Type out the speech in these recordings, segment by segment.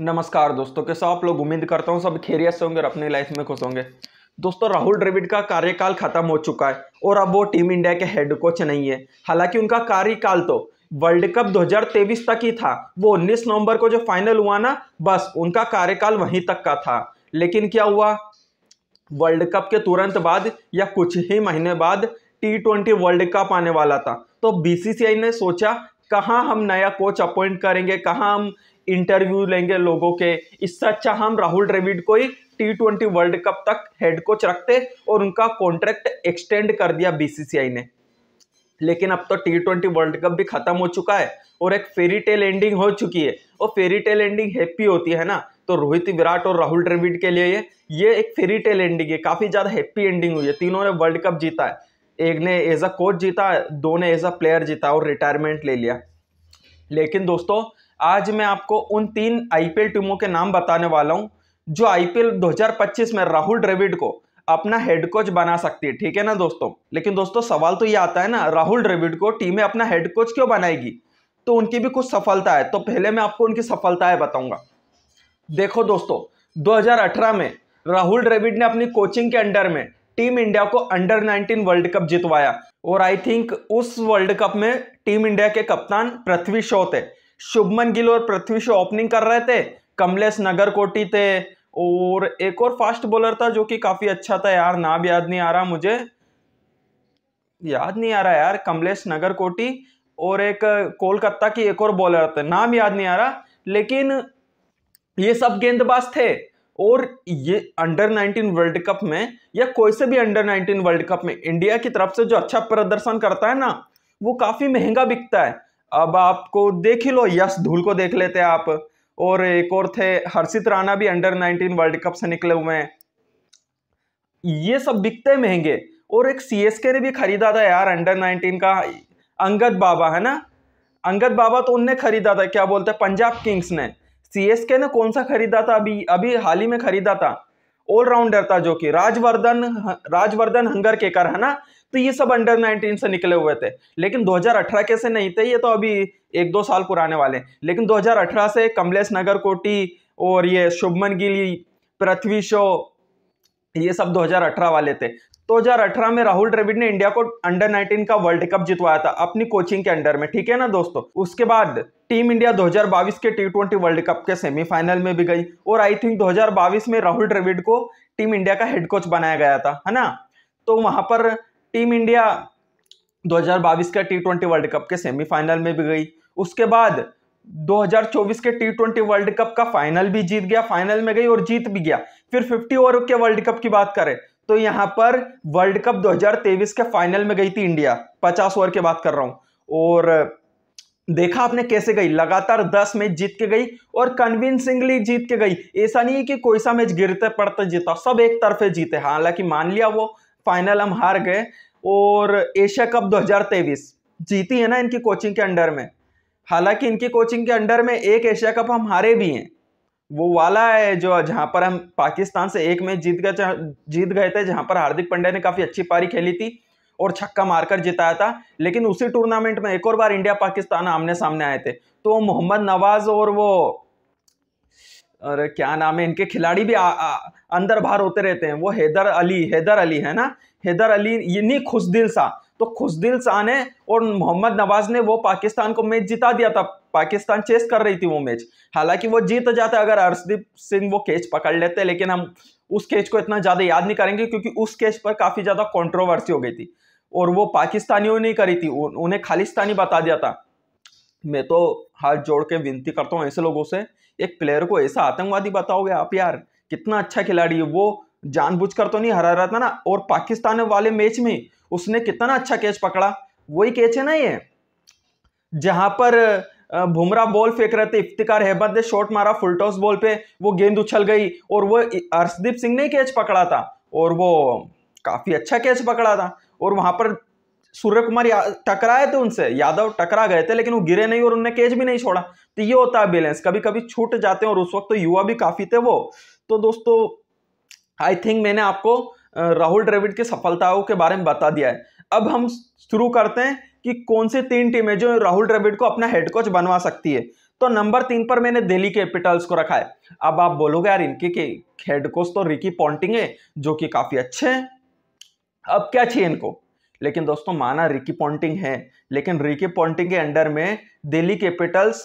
नमस्कार दोस्तों कैसे आप लोग उम्मीद करता हूँ सब खैरियत से होंगे और अपनी लाइफ में खुश होंगे दोस्तों राहुल द्रविड का कार्यकाल खत्म हो चुका है और अब वो टीम इंडिया के हेड कोच नहीं है हालांकि उनका कार्यकाल तो वर्ल्ड कप 2023 तक ही था वो 19 नवंबर को जो फाइनल हुआ ना बस उनका कार्यकाल वहीं तक का था लेकिन क्या हुआ वर्ल्ड कप के तुरंत बाद या कुछ ही महीने बाद टी वर्ल्ड कप आने वाला था तो बी ने सोचा कहाँ हम नया कोच अपॉइंट करेंगे कहाँ हम इंटरव्यू लेंगे लोगों के इससे अच्छा हम राहुल द्रविड को ही टी ट्वेंटी वर्ल्ड कप तक हेड कोच रखते और उनका कॉन्ट्रैक्ट एक्सटेंड कर दिया बीसीसीआई ने लेकिन अब तो टी ट्वेंटी वर्ल्ड कप भी खत्म हो चुका है और एक फेरी टेल एंडिंग हो चुकी है और फेरी टेल एंडिंग हैप्पी होती है ना तो रोहित विराट और राहुल द्रविड के लिए ये एक फेरी टेल एंडिंग है काफ़ी ज़्यादा हैप्पी एंडिंग हुई है तीनों ने वर्ल्ड कप जीता है एक ने एज अ कोच जीता दो ने एज अ प्लेयर जीता और रिटायरमेंट ले लिया लेकिन दोस्तों आज मैं आपको उन तीन आईपीएल टीमों के नाम बताने वाला हूँ जो आईपीएल 2025 में राहुल द्रविड को अपना हेड कोच बना सकती है ठीक है ना दोस्तों लेकिन दोस्तों सवाल तो ये आता है ना राहुल द्रविड को टीमें अपना हेड कोच क्यों बनाएगी तो उनकी भी कुछ सफलता है तो पहले मैं आपको उनकी सफलताएं बताऊंगा देखो दोस्तों 2018 में राहुल द्रविड ने अपनी कोचिंग के अंडर में टीम इंडिया को अंडर 19 वर्ल्ड कप जितवाया और आई थिंक उस वर्ल्ड कप में टीम इंडिया के कप्तान पृथ्वी शो थे शुभमन गिल और पृथ्वी शो ओपनिंग कर रहे थे कमलेश नगर कोटी थे और एक और फास्ट बॉलर था जो कि काफ़ी अच्छा था यार नाम याद नहीं आ रहा मुझे याद नहीं आ रहा यार कमलेश नगर कोटी और एक कोलकाता की एक और बॉलर थे नाम याद नहीं आ रहा लेकिन ये सब गेंदबाज थे और ये अंडर 19 वर्ल्ड कप में या कोई से भी अंडर 19 वर्ल्ड कप में इंडिया की तरफ से जो अच्छा प्रदर्शन करता है ना वो काफ़ी महंगा बिकता है अब आपको देख ही लो यश धूल को देख लेते हैं आप और एक और थे हर्षित राणा भी अंडर 19 वर्ल्ड कप से निकले हुए हैं ये सब बिकते महंगे और एक सीएसके ने भी खरीदा था यार अंडर 19 का अंगद बाबा है ना अंगद बाबा तो उनने खरीदा था क्या बोलते हैं पंजाब किंग्स ने सीएसके ने कौन सा खरीदा था अभी अभी हाल ही में खरीदा था ऑलराउंडर था जो कि राजवर्धन राजवर्धन हंगर केकर है ना तो ये सब अंडर 19 से निकले हुए थे लेकिन 2018 के से नहीं थे ये तो अभी एक दो साल पुराने वाले लेकिन 2018 से कमलेश नगर कोटी और ये शुभमन गिली पृथ्वी शो ये सब 2018 वाले थे 2018 में राहुल द्रविड़ ने इंडिया को अंडर 19 का वर्ल्ड कप जितवाया था अपनी कोचिंग के अंडर में ठीक है ना दोस्तों उसके बाद टीम इंडिया 2022 के टी वर्ल्ड कप के सेमीफाइनल में भी गई और आई थिंक 2022 में राहुल द्रविड़ को टीम इंडिया का हेड कोच बनाया गया था है ना तो वहां पर टीम इंडिया 2022 के टी ट्वेंटी वर्ल्ड कप के सेमीफाइनल में भी गई उसके बाद 2024 के टी ट्वेंटी वर्ल्ड कप का फाइनल भी जीत गया फाइनल में गई और जीत भी गया फिर 50 ओवर के वर्ल्ड कप की बात करें तो यहां पर वर्ल्ड कप 2023 के फाइनल में गई थी इंडिया 50 ओवर की बात कर रहा हूं और देखा आपने कैसे गई लगातार 10 मैच जीत के गई और कन्विंसिंगली जीत के गई ऐसा नहीं है कि कोई सा मैच गिरते पड़ते जीता सब एक तरफे जीते हालांकि मान लिया वो फाइनल हम हार गए और एशिया कप 2023 जीती है ना इनकी कोचिंग के अंडर में हालांकि इनकी कोचिंग के अंडर में एक एशिया कप हम हारे भी हैं वो वाला है जो जहां पर हम पाकिस्तान से एक मैच जीत गए जीत गए थे जहां पर हार्दिक पंड्या ने काफ़ी अच्छी पारी खेली थी और छक्का मारकर जिताया था लेकिन उसी टूर्नामेंट में एक और बार इंडिया पाकिस्तान आमने सामने आए थे तो मोहम्मद नवाज और वो अरे क्या नाम है इनके खिलाड़ी भी आ, आ, अंदर बाहर होते रहते हैं वो हैदर अली हैदर अली है ना हैदर अली खुश दिल सा तो दिल सा ने और मोहम्मद नवाज ने वो पाकिस्तान को मैच जिता दिया था पाकिस्तान चेस कर रही थी वो मैच हालांकि वो जीत जाता अगर अर्शदीप सिंह वो कैच पकड़ लेते लेकिन हम उस कैच को इतना ज़्यादा याद नहीं करेंगे क्योंकि उस कैच पर काफ़ी ज़्यादा कॉन्ट्रोवर्सी हो गई थी और वो पाकिस्तानियों ने करी थी उन्हें खालिस्तानी बता दिया था मैं तो हाथ जोड़ के विनती करता हूँ ऐसे लोगों से एक प्लेयर को ऐसा आतंकवादी बताओगे आप यार कितना अच्छा खिलाड़ी है वो जानबूझकर तो नहीं हरा रहा था ना और पाकिस्तान वाले मैच में उसने कितना अच्छा कैच पकड़ा वही कैच है ना ये जहां पर भुमरा बॉल फेंक रहे थे इफ्तिकार हैबत ने शॉट मारा फुल टॉस बॉल पे वो गेंद उछल गई और वो अर्शदीप सिंह ने कैच पकड़ा था और वो काफ़ी अच्छा कैच पकड़ा था और वहां पर सूर्य कुमार टकराए थे उनसे यादव टकरा गए थे लेकिन वो गिरे नहीं और उनने कैच भी नहीं छोड़ा तो ये होता है बैलेंस कभी कभी छूट जाते हैं और उस वक्त तो युवा भी काफ़ी थे वो तो दोस्तों आई थिंक मैंने आपको राहुल ड्रेविड की सफलताओं के बारे में बता दिया है अब हम शुरू करते हैं कि कौन सी तीन टीमें जो राहुल ड्रेविड को अपना हेड कोच बनवा सकती है तो नंबर तीन पर मैंने दिल्ली कैपिटल्स को रखा है अब आप बोलोगे यार इनके के हेड कोच तो रिकी पॉन्टिंग है जो कि काफ़ी अच्छे हैं अब क्या चाहिए इनको लेकिन दोस्तों माना रिकी पॉन्टिंग है लेकिन रिकी पॉन्टिंग के अंडर में दिल्ली कैपिटल्स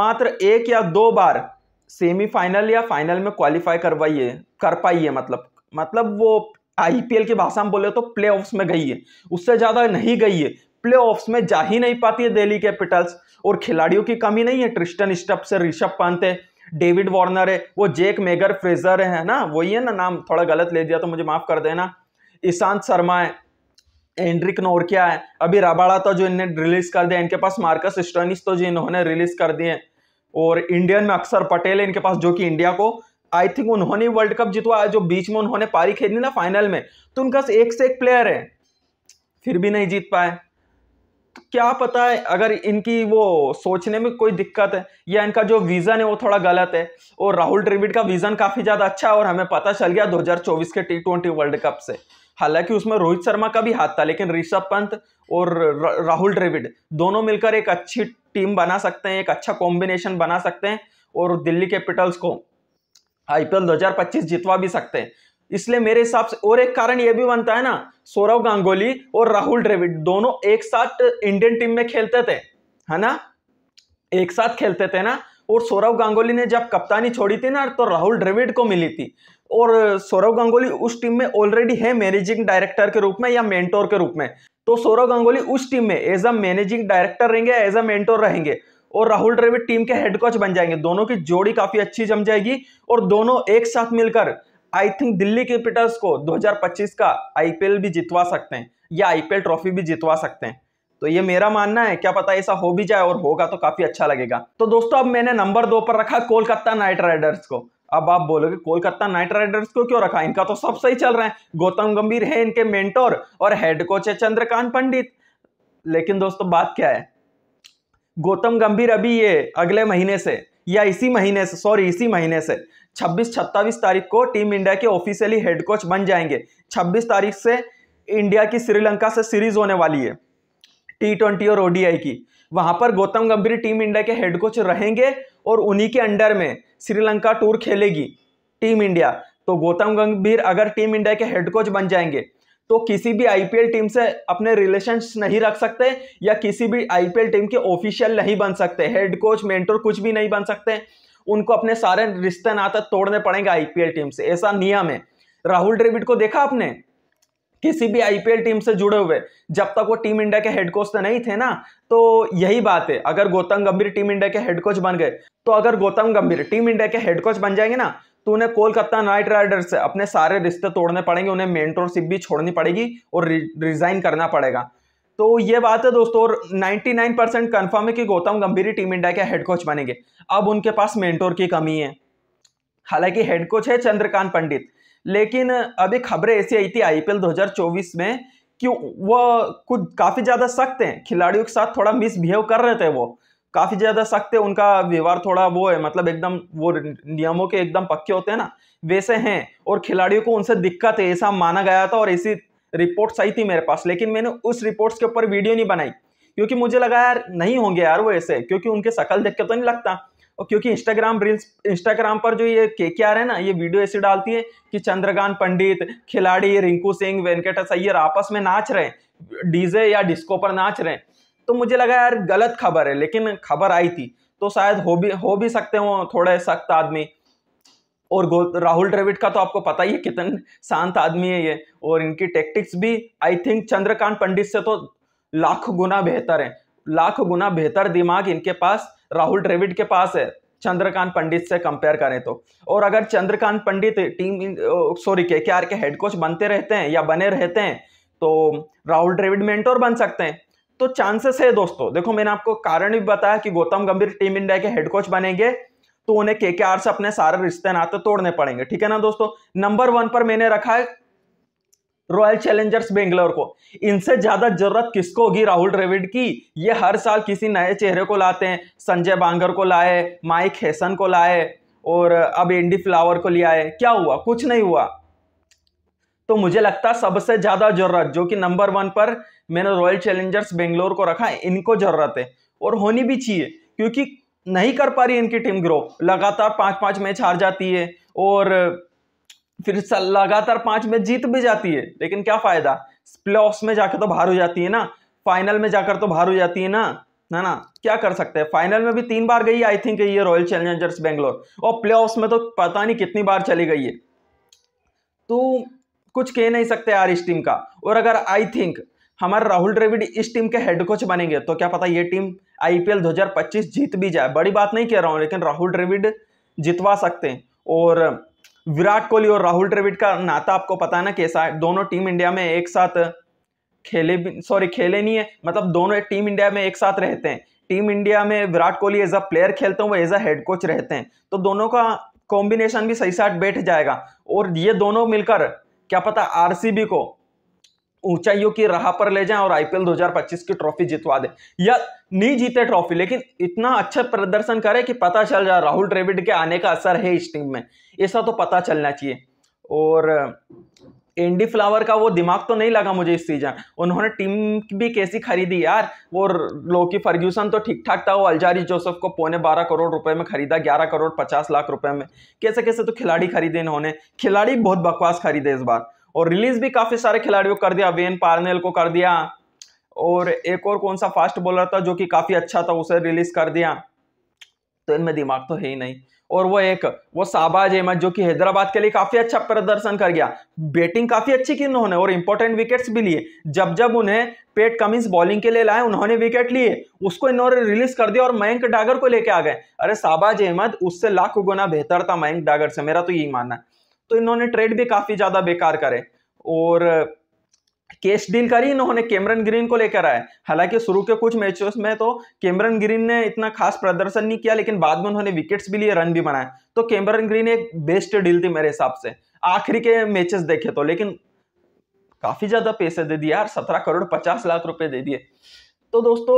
मात्र एक या दो बार सेमीफाइनल या फाइनल में क्वालिफाई करवाइए कर पाइए मतलब मतलब वो आईपीएल की भाषा में बोले तो प्ले में गई है उससे ज़्यादा नहीं गई है प्ले में जा ही नहीं पाती है दिल्ली कैपिटल्स और खिलाड़ियों की कमी नहीं है ट्रिस्टन स्टप से ऋषभ पंत है डेविड वार्नर है वो जेक मेगर फ्रेजर है ना वही है ना नाम थोड़ा गलत ले दिया तो मुझे माफ़ कर देना ईशांत शर्मा है एंड्रिक नोरकिया है अभी रबाड़ा तो जो इनने रिलीज कर दिया इनके पास मार्कस स्टोनिस तो जो इन्होंने रिलीज कर दिए और इंडियन में अक्सर पटेल है इनके पास जो कि इंडिया को आई थिंक उन्होंने वर्ल्ड कप जितवा जो बीच में उन्होंने पारी खेली ना फाइनल में तो उनका एक से एक प्लेयर है फिर भी नहीं जीत पाए तो क्या पता है अगर इनकी वो सोचने में कोई दिक्कत है या इनका जो विज़न है वो थोड़ा गलत है और राहुल ड्रेविड का विज़न काफ़ी ज़्यादा अच्छा है और हमें पता चल गया 2024 के टी ट्वेंटी वर्ल्ड कप से हालांकि उसमें रोहित शर्मा का भी हाथ था लेकिन ऋषभ पंत और राहुल द्रविड दोनों मिलकर एक अच्छी टीम बना सकते हैं एक अच्छा कॉम्बिनेशन बना सकते हैं और दिल्ली कैपिटल्स को आईपीएल 2025 जितवा भी सकते हैं इसलिए मेरे हिसाब से और एक कारण यह भी बनता है ना सौरव गांगुली और राहुल द्रविड दोनों एक साथ इंडियन टीम में खेलते थे है ना एक साथ खेलते थे ना और सौरव गांगुली ने जब कप्तानी छोड़ी थी ना तो राहुल द्रविड को मिली थी और सौरव गंगोली उस टीम में ऑलरेडी है मैनेजिंग डायरेक्टर के रूप में या मेंटोर के रूप में तो सौरव गंगोली उस टीम में एज अ मैनेजिंग डायरेक्टर रहेंगे एज अ मेंटोर रहेंगे और राहुल द्रविड़ टीम के हेड कोच बन जाएंगे दोनों की जोड़ी काफी अच्छी जम जाएगी और दोनों एक साथ मिलकर आई थिंक दिल्ली कैपिटल्स को 2025 का आईपीएल भी जितवा सकते हैं या आईपीएल ट्रॉफी भी जितवा सकते हैं तो ये मेरा मानना है क्या पता ऐसा हो भी जाए और होगा तो काफी अच्छा लगेगा तो दोस्तों अब मैंने नंबर दो पर रखा कोलकाता नाइट राइडर्स को अब आप बोलोगे कोलकाता नाइट राइडर्स को क्यों रखा इनका तो सब सही चल रहा है गौतम गंभीर है इनके मेंटोर और हेड कोच है चंद्रकांत पंडित लेकिन दोस्तों बात क्या है गौतम गंभीर अभी ये अगले महीने से या इसी महीने से सॉरी इसी महीने से 26 छत्तावीस तारीख को टीम इंडिया के ऑफिशियली हेड कोच बन जाएंगे 26 तारीख से इंडिया की श्रीलंका से सीरीज होने वाली है टी ट्वेंटी और ओडीआई की वहां पर गौतम गंभीर टीम इंडिया के हेड कोच रहेंगे और उन्हीं के अंडर में श्रीलंका टूर खेलेगी टीम इंडिया तो गौतम गंभीर अगर टीम इंडिया के हेड कोच बन जाएंगे तो किसी भी आईपीएल टीम से अपने रिलेशन नहीं रख सकते या किसी भी आईपीएल टीम के ऑफिशियल नहीं बन सकते हेड कोच मेंटोर कुछ भी नहीं बन सकते उनको अपने सारे रिश्ते नाते तोड़ने पड़ेंगे आईपीएल टीम से ऐसा नियम है राहुल ड्रेविड को देखा आपने किसी भी आईपीएल टीम से जुड़े हुए जब तक वो टीम इंडिया के हेड कोच तो नहीं थे ना तो यही बात है अगर गौतम गंभीर टीम इंडिया के हेड कोच बन गए तो अगर गौतम गंभीर टीम इंडिया के हेड कोच बन जाएंगे ना तो उन्हें कोलकाता नाइट राइडर्स से अपने सारे रिश्ते तोड़ने पड़ेंगे उन्हें मेंटोरशिप भी छोड़नी पड़ेगी और रिजाइन करना पड़ेगा तो ये बात है दोस्तों और 99 परसेंट कन्फर्म है कि गौतम गंभीर टीम इंडिया के हेड कोच बनेंगे अब उनके पास मेंटोर की कमी है हालांकि हेड कोच है चंद्रकांत पंडित लेकिन अभी खबरें ऐसी आई थी आईपीएल 2024 में कि वो कुछ काफ़ी ज़्यादा सख्त हैं खिलाड़ियों के साथ थोड़ा मिसबिहेव कर रहे थे वो काफ़ी ज़्यादा सख्त है उनका व्यवहार थोड़ा वो है मतलब एकदम वो नियमों के एकदम पक्के होते हैं ना वैसे हैं और खिलाड़ियों को उनसे दिक्कत है ऐसा माना गया था और ऐसी रिपोर्ट्स आई थी मेरे पास लेकिन मैंने उस रिपोर्ट्स के ऊपर वीडियो नहीं बनाई क्योंकि मुझे लगा यार नहीं होंगे यार वो ऐसे क्योंकि उनके सकल देख के तो नहीं लगता और क्योंकि इंस्टाग्राम रील्स इंस्टाग्राम पर जो ये के के आर है ना ये वीडियो ऐसे डालती है कि चंद्रकांत पंडित खिलाड़ी रिंकू सिंह वेंकटेश सैयर आपस में नाच रहे हैं डीजे या डिस्को पर नाच रहे हैं तो मुझे लगा यार गलत खबर है लेकिन खबर आई थी तो शायद हो भी हो भी सकते हो थोड़े सख्त आदमी और राहुल द्रविड का तो आपको पता ही है कितने शांत आदमी है ये और इनकी टेक्टिक्स भी आई थिंक चंद्रकांत पंडित से तो लाख गुना बेहतर है लाख गुना बेहतर दिमाग इनके पास राहुल ड्रेविड के पास है चंद्रकांत पंडित से कंपेयर करें तो और अगर चंद्रकांत पंडित टीम सॉरी के के के हेड कोच बनते रहते हैं या बने रहते हैं तो राहुल ड्रेविड मेंटोर बन सकते हैं तो चांसेस है दोस्तों देखो मैंने आपको कारण भी बताया कि गौतम गंभीर टीम इंडिया के हेड कोच बनेंगे तो उन्हें के के आर से अपने सारे रिश्ते नाते तोड़ने पड़ेंगे ठीक है ना दोस्तों नंबर वन पर मैंने रखा है रॉयल चैलेंजर्स बेंगलोर को इनसे ज्यादा जरूरत किसको होगी राहुल द्रविड की ये हर साल किसी नए चेहरे को लाते हैं संजय बांगर को लाए माइक हेसन को लाए और अब एंडी फ्लावर को लिया है क्या हुआ कुछ नहीं हुआ तो मुझे लगता सबसे ज्यादा जरूरत जो कि नंबर वन पर मैंने रॉयल चैलेंजर्स बेंगलोर को रखा है इनको जरूरत है और होनी भी चाहिए क्योंकि नहीं कर पा रही इनकी टीम ग्रो लगातार पांच पांच मैच हार जाती है और फिर लगातार पांच मैच जीत भी जाती है लेकिन क्या फायदा प्ले में जाकर तो बाहर हो जाती है ना फाइनल में जाकर तो बाहर हो जाती है ना है ना क्या कर सकते हैं फाइनल में भी तीन बार गई आई थिंक ये रॉयल चैलेंजर्स बेंगलोर और ऑफ में तो पता नहीं कितनी बार चली गई है तो कुछ कह नहीं सकते यार इस टीम का और अगर आई थिंक हमारे राहुल द्रविड़ इस टीम के हेड कोच बनेंगे तो क्या पता ये टीम आईपीएल 2025 जीत भी जाए बड़ी बात नहीं कह रहा हूँ लेकिन राहुल द्रविड़ जितवा सकते हैं और विराट कोहली और राहुल द्रविड़ का नाता आपको पता है ना कैसा है दोनों टीम इंडिया में एक साथ खेले सॉरी खेले नहीं है मतलब दोनों टीम इंडिया में एक साथ रहते हैं टीम इंडिया में Virat Kohli as a player खेलते हैं वो एज अ हेड कोच रहते हैं तो दोनों का कॉम्बिनेशन भी सही साथ बैठ जाएगा और ये दोनों मिलकर क्या पता आरसीबी को ऊंचाइयों की राह पर ले जाएं और आईपीएल 2025 की ट्रॉफी जितवा दें या नहीं जीते ट्रॉफी लेकिन इतना अच्छा प्रदर्शन करे कि पता चल जाए राहुल ड्रेविड के आने का असर है इस टीम में ऐसा तो पता चलना चाहिए और एंडी फ्लावर का वो दिमाग तो नहीं लगा मुझे इस सीजन उन्होंने टीम भी कैसी खरीदी यार वो लोकी फर्ग्यूसन तो ठीक ठाक था वो अल्जारी जोसेफ को पौने बारह करोड़ रुपए में खरीदा ग्यारह करोड़ पचास लाख रुपए में कैसे कैसे तो खिलाड़ी खरीदे इन्होंने खिलाड़ी बहुत बकवास खरीदे इस बार और रिलीज भी काफी सारे खिलाड़ियों को कर दिया वेन पार्नेल को कर दिया और एक और कौन सा फास्ट बॉलर था जो कि काफी अच्छा था उसे रिलीज कर दिया तो इनमें दिमाग तो है ही नहीं और वो एक वो शाहबाज अहमद जो कि हैदराबाद के लिए काफी अच्छा प्रदर्शन कर गया बैटिंग काफी अच्छी की उन्होंने और इंपॉर्टेंट विकेट्स भी लिए जब जब उन्हें पेट कमिंस बॉलिंग के लिए लाए उन्होंने विकेट लिए उसको इन्होंने रिलीज कर दिया और मयंक डागर को लेके आ गए अरे शाहबाज अहमद उससे लाख गुना बेहतर था मयंक डागर से मेरा तो यही मानना है तो इन्होंने ट्रेड भी काफ़ी ज़्यादा बेकार करे और कैश डील करी इन्होंने कैमरन ग्रीन को लेकर आए हालांकि शुरू के कुछ मैचों में तो कैमरन ग्रीन ने इतना खास प्रदर्शन नहीं किया लेकिन बाद में उन्होंने विकेट्स भी लिए रन भी बनाए तो कैमरन ग्रीन एक बेस्ट डील थी मेरे हिसाब से आखिरी के मैचेस देखे तो लेकिन काफी ज्यादा पैसे दे दिए यार सत्रह करोड़ पचास लाख रुपए दे दिए तो दोस्तों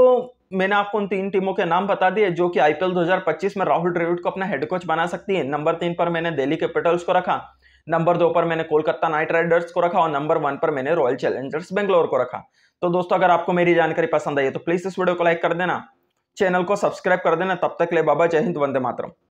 मैंने आपको उन तीन टीमों के नाम बता दिए जो कि आईपीएल 2025 में राहुल ड्रेविड को अपना हेड कोच बना सकती है नंबर तीन पर मैंने दिल्ली कैपिटल्स को रखा नंबर दो पर मैंने कोलकाता नाइट राइडर्स को रखा और नंबर वन पर मैंने रॉयल चैलेंजर्स बेंगलोर को रखा तो दोस्तों अगर आपको मेरी जानकारी पसंद आई है तो प्लीज़ इस वीडियो को लाइक कर देना चैनल को सब्सक्राइब कर देना तब तक ले बाबा जय हिंद वंदे मातरम